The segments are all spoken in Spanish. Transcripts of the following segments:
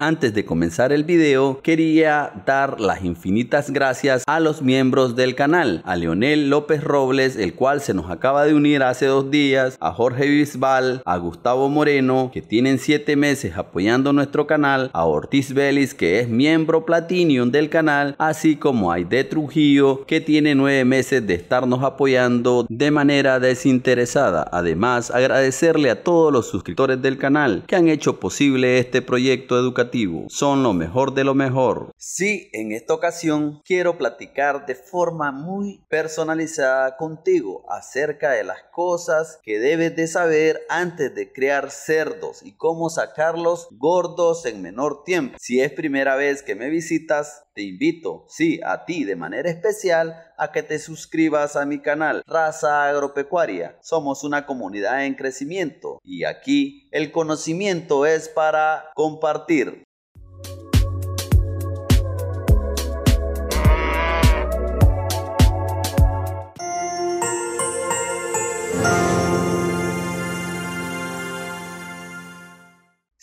Antes de comenzar el video, quería dar las infinitas gracias a los miembros del canal, a Leonel López Robles, el cual se nos acaba de unir hace dos días, a Jorge Bisbal, a Gustavo Moreno, que tienen siete meses apoyando nuestro canal, a Ortiz Vélez, que es miembro Platinium del canal, así como a Aide Trujillo, que tiene nueve meses de estarnos apoyando de manera desinteresada. Además, agradecerle a todos los suscriptores del canal que han hecho posible este proyecto educativo son lo mejor de lo mejor. Sí, en esta ocasión quiero platicar de forma muy personalizada contigo acerca de las cosas que debes de saber antes de crear cerdos y cómo sacarlos gordos en menor tiempo. Si es primera vez que me visitas, te invito, sí, a ti de manera especial, a que te suscribas a mi canal Raza Agropecuaria. Somos una comunidad en crecimiento y aquí el conocimiento es para compartir.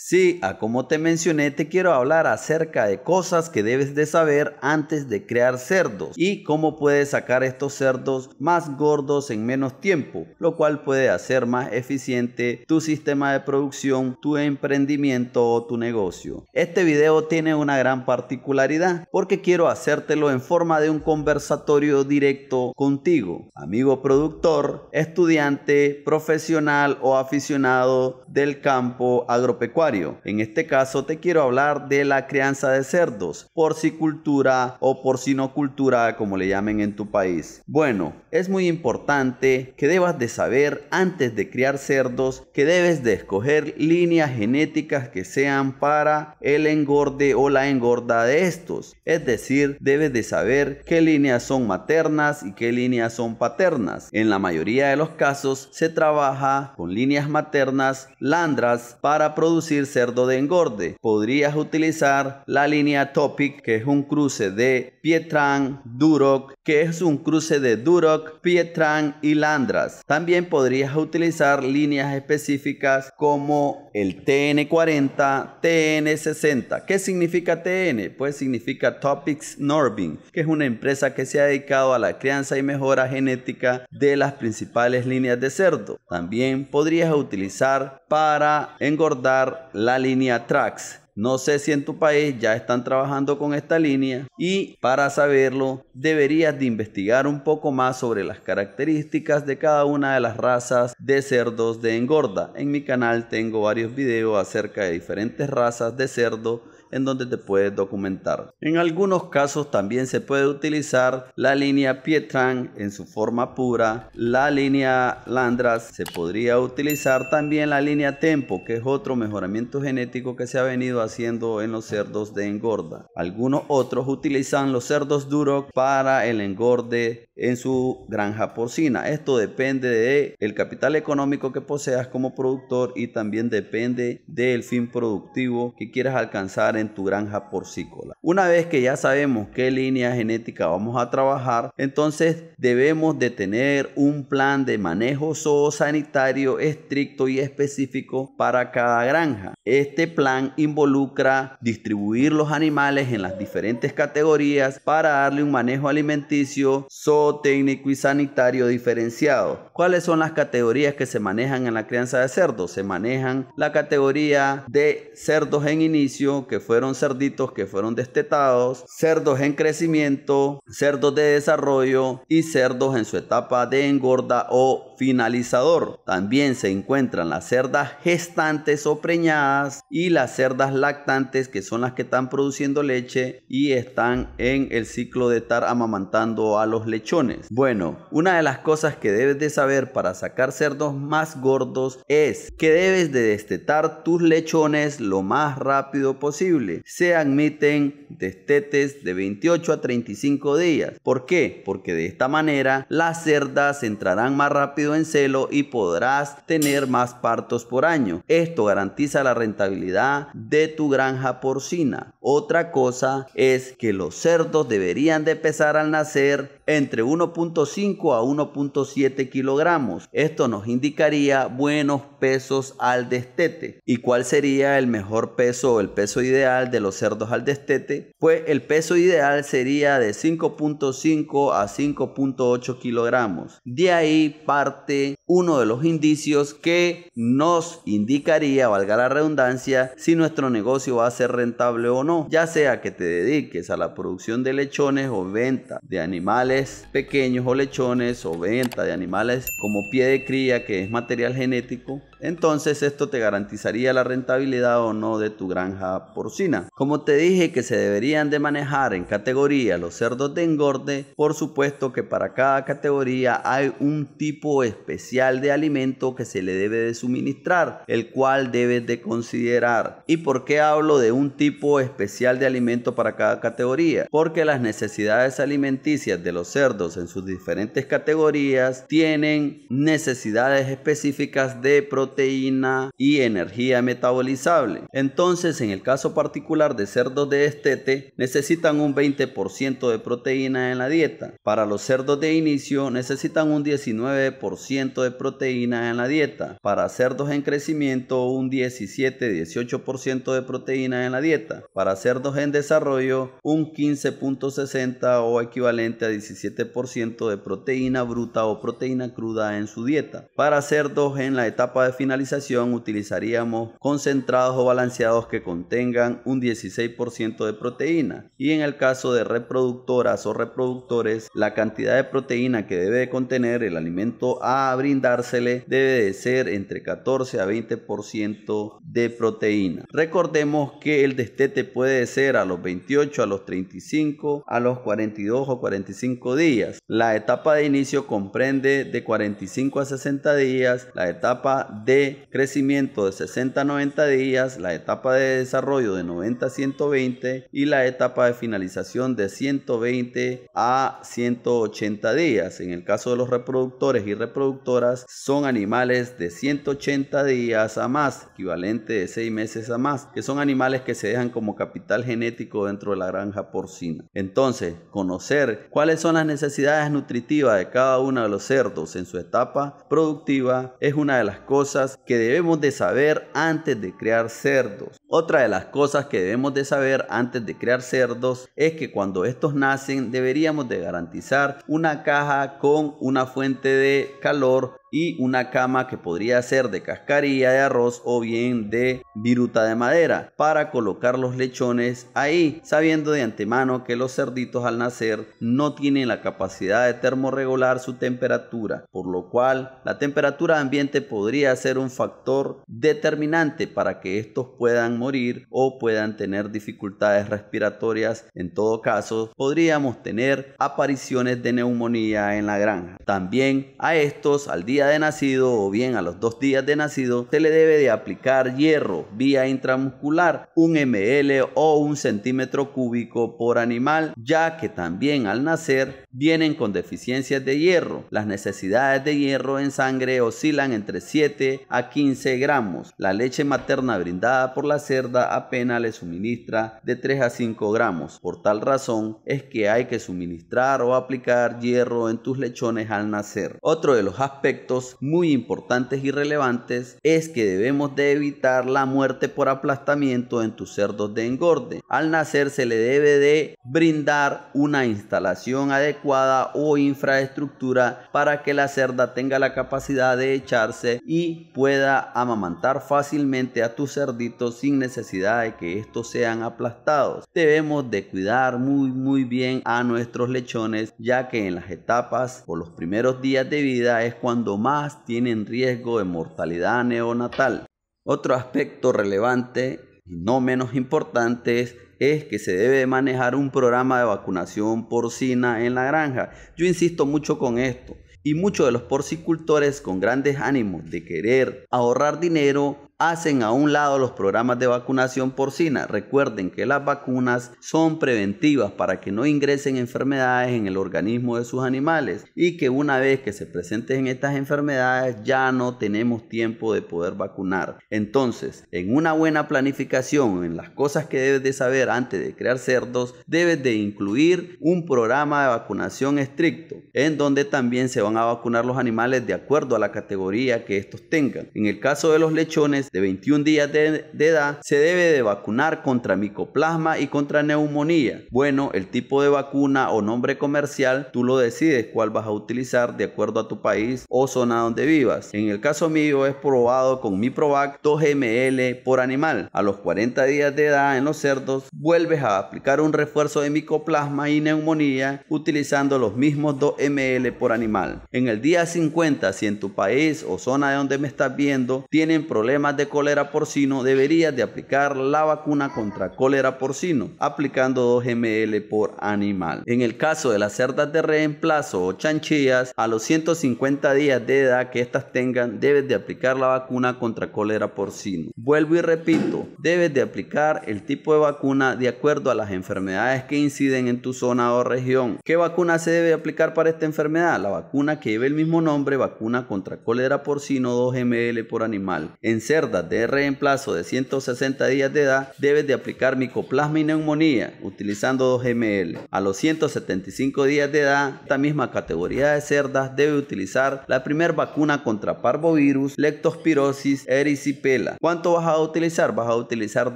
Sí, a como te mencioné, te quiero hablar acerca de cosas que debes de saber antes de crear cerdos y cómo puedes sacar estos cerdos más gordos en menos tiempo, lo cual puede hacer más eficiente tu sistema de producción, tu emprendimiento o tu negocio. Este video tiene una gran particularidad porque quiero hacértelo en forma de un conversatorio directo contigo, amigo productor, estudiante, profesional o aficionado del campo agropecuario en este caso te quiero hablar de la crianza de cerdos, porcicultura o por porcinocultura como le llamen en tu país. Bueno, es muy importante que debas de saber antes de criar cerdos que debes de escoger líneas genéticas que sean para el engorde o la engorda de estos. Es decir, debes de saber qué líneas son maternas y qué líneas son paternas. En la mayoría de los casos se trabaja con líneas maternas landras para producir cerdo de engorde. Podrías utilizar la línea Topic, que es un cruce de Pietran, Duroc, que es un cruce de Duroc, Pietran y Landras. También podrías utilizar líneas específicas como el TN40, TN60. ¿Qué significa TN? Pues significa Topics Norbin, que es una empresa que se ha dedicado a la crianza y mejora genética de las principales líneas de cerdo. También podrías utilizar para engordar la línea Trax no sé si en tu país ya están trabajando con esta línea y para saberlo deberías de investigar un poco más sobre las características de cada una de las razas de cerdos de engorda. En mi canal tengo varios videos acerca de diferentes razas de cerdo en donde te puedes documentar. En algunos casos también se puede utilizar la línea Pietran en su forma pura, la línea Landras, se podría utilizar también la línea Tempo, que es otro mejoramiento genético que se ha venido haciendo en los cerdos de engorda. Algunos otros utilizan los cerdos duro para el engorde en su granja porcina. Esto depende de el capital económico que poseas como productor y también depende del fin productivo que quieras alcanzar en tu granja porcícola. Una vez que ya sabemos qué línea genética vamos a trabajar, entonces debemos de tener un plan de manejo zoosanitario estricto y específico para cada granja. Este plan involucra distribuir los animales en las diferentes categorías para darle un manejo alimenticio, zootécnico y sanitario diferenciado. ¿Cuáles son las categorías que se manejan en la crianza de cerdos? Se manejan la categoría de cerdos en inicio, que fueron cerditos que fueron destetados, cerdos en crecimiento, cerdos de desarrollo y cerdos en su etapa de engorda o finalizador. También se encuentran las cerdas gestantes o preñadas y las cerdas lactantes que son las que están produciendo leche y están en el ciclo de estar amamantando a los lechones. Bueno, una de las cosas que debes de saber para sacar cerdos más gordos es que debes de destetar tus lechones lo más rápido posible se admiten destetes de 28 a 35 días. ¿Por qué? Porque de esta manera las cerdas entrarán más rápido en celo y podrás tener más partos por año. Esto garantiza la rentabilidad de tu granja porcina. Otra cosa es que los cerdos deberían de pesar al nacer entre 1.5 a 1.7 kilogramos. Esto nos indicaría buenos pesos al destete. ¿Y cuál sería el mejor peso o el peso ideal? de los cerdos al destete, pues el peso ideal sería de 5.5 a 5.8 kilogramos. De ahí parte uno de los indicios que nos indicaría, valga la redundancia, si nuestro negocio va a ser rentable o no, ya sea que te dediques a la producción de lechones o venta de animales pequeños o lechones o venta de animales como pie de cría que es material genético entonces esto te garantizaría la rentabilidad o no de tu granja porcina. Como te dije que se deberían de manejar en categoría los cerdos de engorde, por supuesto que para cada categoría hay un tipo especial de alimento que se le debe de suministrar, el cual debes de considerar. ¿Y por qué hablo de un tipo especial de alimento para cada categoría? Porque las necesidades alimenticias de los cerdos en sus diferentes categorías tienen necesidades específicas de producción proteína y energía metabolizable. Entonces, en el caso particular de cerdos de estete, necesitan un 20% de proteína en la dieta. Para los cerdos de inicio, necesitan un 19% de proteína en la dieta. Para cerdos en crecimiento, un 17-18% de proteína en la dieta. Para cerdos en desarrollo, un 15.60 o equivalente a 17% de proteína bruta o proteína cruda en su dieta. Para cerdos en la etapa de finalización utilizaríamos concentrados o balanceados que contengan un 16% de proteína y en el caso de reproductoras o reproductores la cantidad de proteína que debe contener el alimento a brindársele debe de ser entre 14 a 20% de proteína. Recordemos que el destete puede ser a los 28, a los 35, a los 42 o 45 días. La etapa de inicio comprende de 45 a 60 días, la etapa de crecimiento de 60 a 90 días, la etapa de desarrollo de 90 a 120 y la etapa de finalización de 120 a 180 días. En el caso de los reproductores y reproductoras, son animales de 180 días a más, equivalente de 6 meses a más, que son animales que se dejan como capital genético dentro de la granja porcina. Entonces, conocer cuáles son las necesidades nutritivas de cada uno de los cerdos en su etapa productiva es una de las cosas que debemos de saber antes de crear cerdos. Otra de las cosas que debemos de saber antes de crear cerdos es que cuando estos nacen deberíamos de garantizar una caja con una fuente de calor y una cama que podría ser de cascarilla de arroz o bien de viruta de madera para colocar los lechones ahí, sabiendo de antemano que los cerditos al nacer no tienen la capacidad de termorregular su temperatura, por lo cual la temperatura ambiente podría ser un factor determinante para que estos puedan morir o puedan tener dificultades respiratorias. En todo caso, podríamos tener apariciones de neumonía en la granja. También a estos al día de nacido o bien a los dos días de nacido, se le debe de aplicar hierro vía intramuscular, un ml o un centímetro cúbico por animal, ya que también al nacer vienen con deficiencias de hierro. Las necesidades de hierro en sangre oscilan entre 7 a 15 gramos. La leche materna brindada por la cerda apenas le suministra de 3 a 5 gramos. Por tal razón es que hay que suministrar o aplicar hierro en tus lechones al nacer. Otro de los aspectos muy importantes y relevantes es que debemos de evitar la muerte por aplastamiento en tus cerdos de engorde. Al nacer se le debe de brindar una instalación adecuada o infraestructura para que la cerda tenga la capacidad de echarse y pueda amamantar fácilmente a tus cerditos sin necesidad de que estos sean aplastados. Debemos de cuidar muy muy bien a nuestros lechones ya que en las etapas o los primeros días de vida es cuando más tienen riesgo de mortalidad neonatal. Otro aspecto relevante y no menos importante es que se debe manejar un programa de vacunación porcina en la granja. Yo insisto mucho con esto y muchos de los porcicultores con grandes ánimos de querer ahorrar dinero hacen a un lado los programas de vacunación porcina. Recuerden que las vacunas son preventivas para que no ingresen enfermedades en el organismo de sus animales y que una vez que se presenten estas enfermedades ya no tenemos tiempo de poder vacunar. Entonces, en una buena planificación, en las cosas que debes de saber antes de crear cerdos, debes de incluir un programa de vacunación estricto en donde también se van a vacunar los animales de acuerdo a la categoría que estos tengan. En el caso de los lechones, de 21 días de, edad se debe de vacunar contra micoplasma y contra neumonía. Bueno, el tipo de vacuna o nombre comercial tú lo decides cuál vas a utilizar de acuerdo a tu país o zona donde vivas. En el caso mío es probado con probac 2 ml por animal. A los 40 días de edad en los cerdos vuelves a aplicar un refuerzo de micoplasma y neumonía utilizando los mismos 2 ml por animal. En el día 50 si en tu país o zona de donde me estás viendo tienen problemas de cólera porcino, deberías de aplicar la vacuna contra cólera porcino, aplicando 2 ml por animal. En el caso de las cerdas de reemplazo o chanchillas, a los 150 días de edad que éstas tengan, debes de aplicar la vacuna contra cólera porcino. Vuelvo y repito, debes de aplicar el tipo de vacuna de acuerdo a las enfermedades que inciden en tu zona o región. ¿Qué vacuna se debe aplicar para esta enfermedad? La vacuna que lleva el mismo nombre, vacuna contra cólera porcino 2 ml por animal. En cerdas de reemplazo de 160 días de edad, debes de aplicar micoplasma y neumonía utilizando 2 ml. A los 175 días de edad, esta misma categoría de cerdas debe utilizar la primera vacuna contra parvovirus, lectospirosis, erisipela. ¿Cuánto vas a utilizar? Vas a utilizar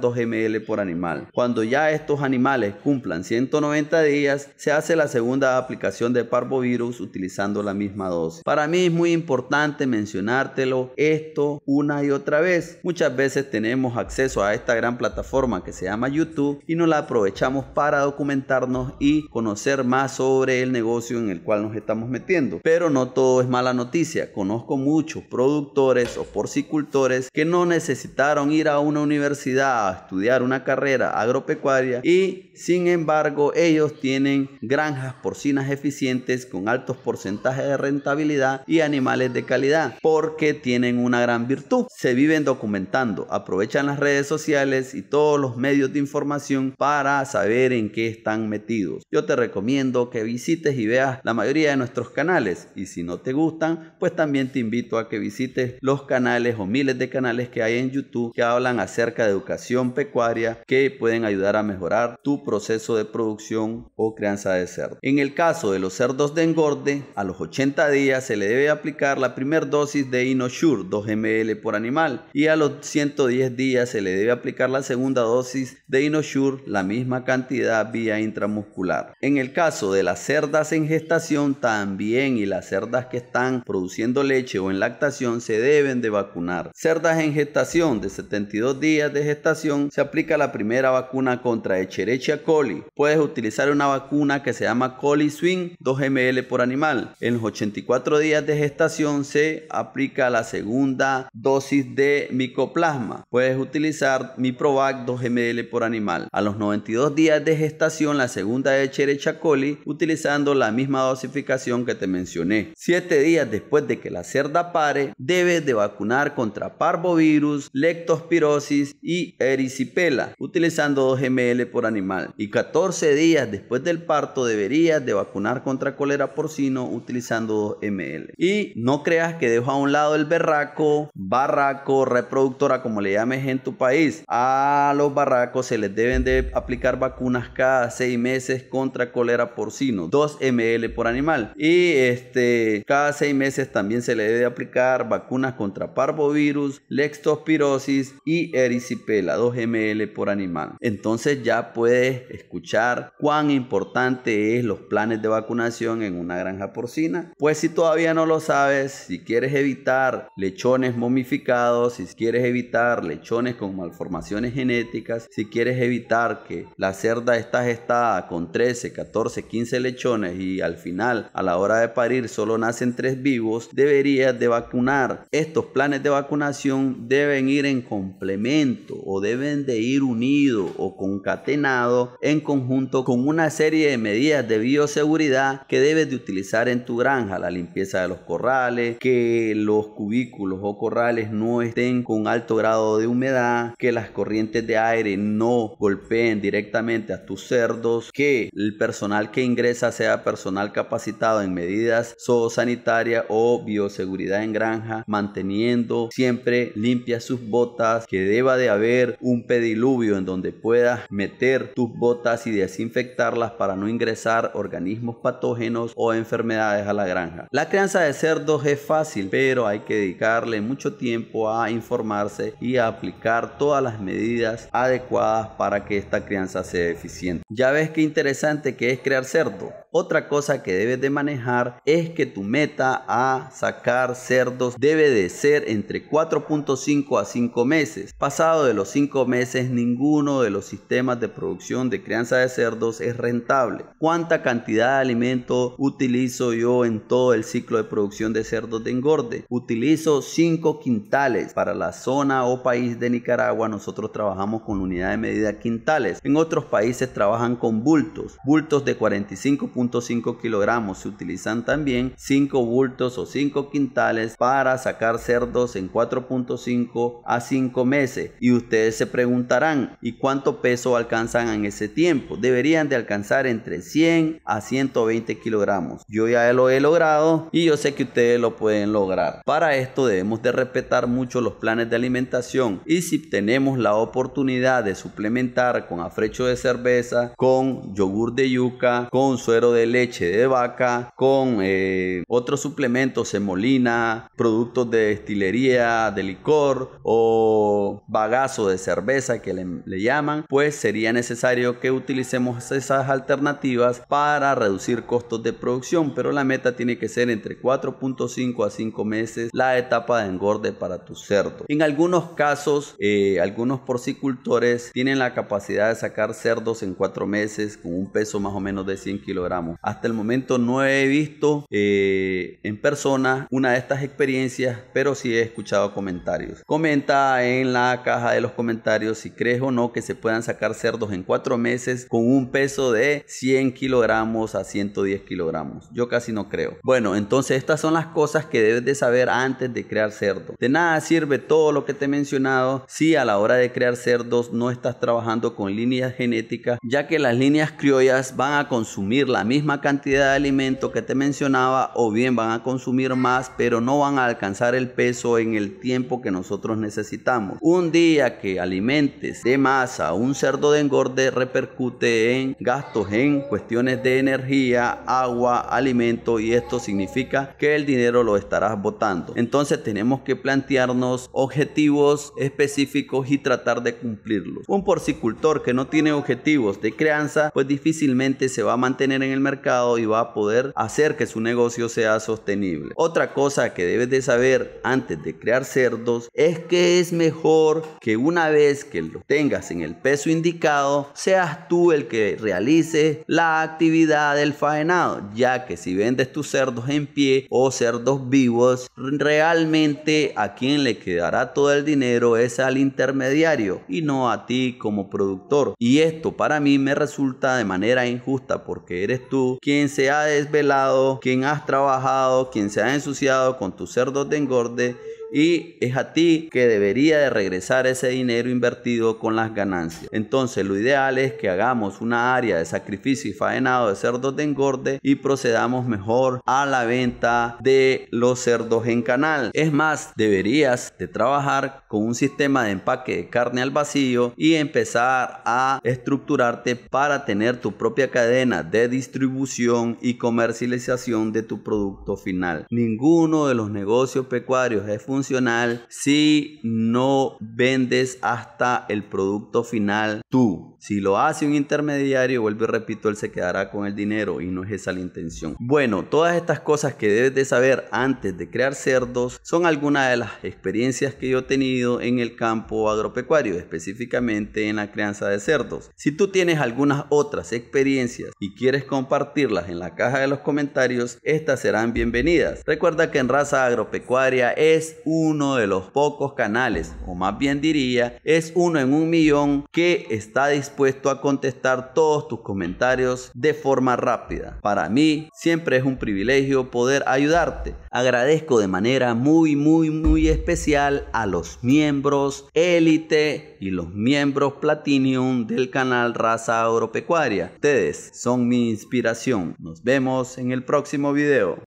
2 ml por animal. Cuando ya estos animales cumplan 190 días, se hace la segunda aplicación de parvovirus utilizando la misma dosis. Para mí es muy importante mencionártelo esto una y otra vez Muchas veces tenemos acceso a esta gran plataforma que se llama YouTube y nos la aprovechamos para documentarnos y conocer más sobre el negocio en el cual nos estamos metiendo. Pero no todo es mala noticia. Conozco muchos productores o porcicultores que no necesitaron ir a una universidad a estudiar una carrera agropecuaria y sin embargo ellos tienen granjas porcinas eficientes con altos porcentajes de rentabilidad y animales de calidad porque tienen una gran virtud. Se viven documentando. Aprovechan las redes sociales y todos los medios de información para saber en qué están metidos. Yo te recomiendo que visites y veas la mayoría de nuestros canales y si no te gustan, pues también te invito a que visites los canales o miles de canales que hay en YouTube que hablan acerca de educación pecuaria que pueden ayudar a mejorar tu proceso de producción o crianza de cerdo. En el caso de los cerdos de engorde, a los 80 días se le debe aplicar la primera dosis de Inosure 2 ml por animal y a los 110 días se le debe aplicar la segunda dosis de Inosure, la misma cantidad vía intramuscular. En el caso de las cerdas en gestación también y las cerdas que están produciendo leche o en lactación se deben de vacunar. Cerdas en gestación de 72 días de gestación se aplica la primera vacuna contra Echerechia coli. Puedes utilizar una vacuna que se llama Coli Swing 2 ml por animal. En los 84 días de gestación se aplica la segunda dosis de micoplasma. Puedes utilizar Miprovac 2ml por animal. A los 92 días de gestación, la segunda de Echerechacoli utilizando la misma dosificación que te mencioné. 7 días después de que la cerda pare, debes de vacunar contra parvovirus, lectospirosis y erisipela, utilizando 2 ml por animal. Y 14 días después del parto deberías de vacunar contra cólera porcino utilizando 2 ml. Y no creas que dejo a un lado el berraco, barraco, productora como le llames en tu país, a los barracos se les deben de aplicar vacunas cada seis meses contra cólera porcino, 2 ml por animal. Y este, cada seis meses también se le debe aplicar vacunas contra parvovirus, lextospirosis y ericipela, 2 ml por animal. Entonces ya puedes escuchar cuán importante es los planes de vacunación en una granja porcina. Pues si todavía no lo sabes, si quieres evitar lechones momificados, si quieres evitar lechones con malformaciones genéticas, si quieres evitar que la cerda está gestada con 13, 14, 15 lechones y al final a la hora de parir solo nacen 3 vivos, deberías de vacunar. Estos planes de vacunación deben ir en complemento o deben de ir unidos o concatenado en conjunto con una serie de medidas de bioseguridad que debes de utilizar en tu granja, la limpieza de los corrales, que los cubículos o corrales no estén con alto grado de humedad, que las corrientes de aire no golpeen directamente a tus cerdos, que el personal que ingresa sea personal capacitado en medidas zoosanitarias o bioseguridad en granja, manteniendo siempre limpias sus botas, que deba de haber un pediluvio en donde puedas meter tus botas y desinfectarlas para no ingresar organismos patógenos o enfermedades a la granja. La crianza de cerdos es fácil, pero hay que dedicarle mucho tiempo a informarse y aplicar todas las medidas adecuadas para que esta crianza sea eficiente. Ya ves qué interesante que es crear cerdo. Otra cosa que debes de manejar es que tu meta a sacar cerdos debe de ser entre 4.5 a 5 meses. Pasado de los 5 meses, ninguno de los sistemas de producción de crianza de cerdos es rentable. ¿Cuánta cantidad de alimento utilizo yo en todo el ciclo de producción de cerdos de engorde? Utilizo 5 quintales. Para la zona o país de Nicaragua nosotros trabajamos con unidad de medida quintales. En otros países trabajan con bultos, bultos de 45 1.5 kilogramos. Se utilizan también 5 bultos o 5 quintales para sacar cerdos en 4.5 a 5 meses. Y ustedes se preguntarán, ¿y cuánto peso alcanzan en ese tiempo? Deberían de alcanzar entre 100 a 120 kilogramos. Yo ya lo he logrado y yo sé que ustedes lo pueden lograr. Para esto debemos de respetar mucho los planes de alimentación y si tenemos la oportunidad de suplementar con afrecho de cerveza, con yogur de yuca, con suero de leche de vaca con eh, otros suplementos, semolina, productos de destilería, de licor o bagazo de cerveza que le, llaman, pues sería necesario que utilicemos esas alternativas para reducir costos de producción, pero la meta tiene que ser entre 4.5 a 5 meses la etapa de engorde para tu cerdo. En algunos casos, eh, algunos porcicultores tienen la capacidad de sacar cerdos en 4 meses con un peso más o menos de 100 kilogramos hasta el momento no he visto eh, en persona una de estas experiencias, pero sí he escuchado comentarios. Comenta en la caja de los comentarios si crees o no que se puedan sacar cerdos en cuatro meses con un peso de 100 kilogramos a 110 kilogramos. Yo casi no creo. Bueno, entonces estas son las cosas que debes de saber antes de crear cerdo. De nada sirve todo lo que te he mencionado si a la hora de crear cerdos no estás trabajando con líneas genéticas, ya que las líneas criollas van a consumir la misma cantidad de alimento que te mencionaba o bien van a consumir más, pero no van a alcanzar el peso en el tiempo que nosotros necesitamos. Un día que alimentes de masa un cerdo de engorde repercute en gastos en cuestiones de energía, agua, alimento y esto significa que el dinero lo estarás botando. Entonces tenemos que plantearnos objetivos específicos y tratar de cumplirlos. Un porcicultor que no tiene objetivos de crianza pues difícilmente se va a mantener en el mercado y va a poder hacer que su negocio sea sostenible. Otra cosa que debes de saber antes de crear cerdos es que es mejor que una vez que lo tengas en el peso indicado, seas tú el que realice la actividad del faenado, ya que si vendes tus cerdos en pie o cerdos vivos, realmente a quien le quedará todo el dinero es al intermediario y no a ti como productor. Y esto para mí me resulta de manera injusta porque eres tú, quien se ha desvelado, quien has trabajado, quien se ha ensuciado con tus cerdos de engorde, y es a ti que debería de regresar ese dinero invertido con las ganancias. Entonces lo ideal es que hagamos una área de sacrificio y faenado de cerdos de engorde y procedamos mejor a la venta de los cerdos en canal. Es más, deberías de trabajar con un sistema de empaque de carne al vacío y empezar a estructurarte para tener tu propia cadena de distribución y comercialización de tu producto final. Ninguno de los negocios pecuarios es funcional funcional si no vendes hasta el producto final tú. Si lo hace un intermediario, vuelvo y repito, él se quedará con el dinero y no es esa la intención. Bueno, todas estas cosas que debes de saber antes de crear cerdos son algunas de las experiencias que yo he tenido en el campo agropecuario, específicamente en la crianza de cerdos. Si tú tienes algunas otras experiencias y quieres compartirlas en la caja de los comentarios, estas serán bienvenidas. Recuerda que en raza agropecuaria es uno de los pocos canales, o más bien diría, es uno en un millón que está dispuesto a contestar todos tus comentarios de forma rápida. Para mí siempre es un privilegio poder ayudarte. Agradezco de manera muy, muy, muy especial a los miembros élite y los miembros platinum del canal Raza Agropecuaria. Ustedes son mi inspiración. Nos vemos en el próximo video.